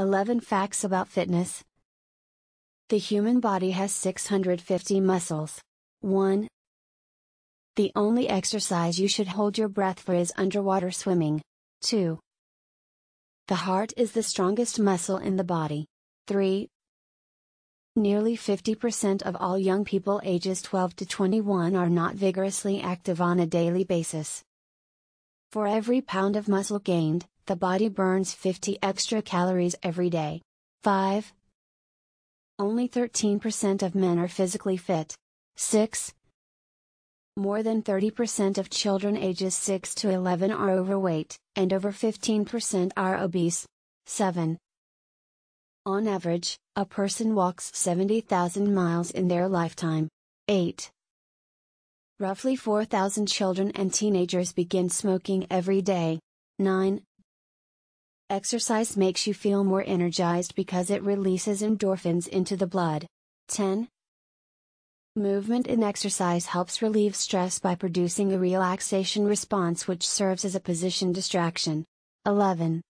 11 Facts About Fitness The human body has 650 muscles. 1. The only exercise you should hold your breath for is underwater swimming. 2. The heart is the strongest muscle in the body. 3. Nearly 50% of all young people ages 12 to 21 are not vigorously active on a daily basis. For every pound of muscle gained, the body burns 50 extra calories every day. 5. Only 13% of men are physically fit. 6. More than 30% of children ages 6 to 11 are overweight, and over 15% are obese. 7. On average, a person walks 70,000 miles in their lifetime. 8. Roughly 4,000 children and teenagers begin smoking every day. 9. Exercise makes you feel more energized because it releases endorphins into the blood. 10. Movement and exercise helps relieve stress by producing a relaxation response which serves as a position distraction. 11.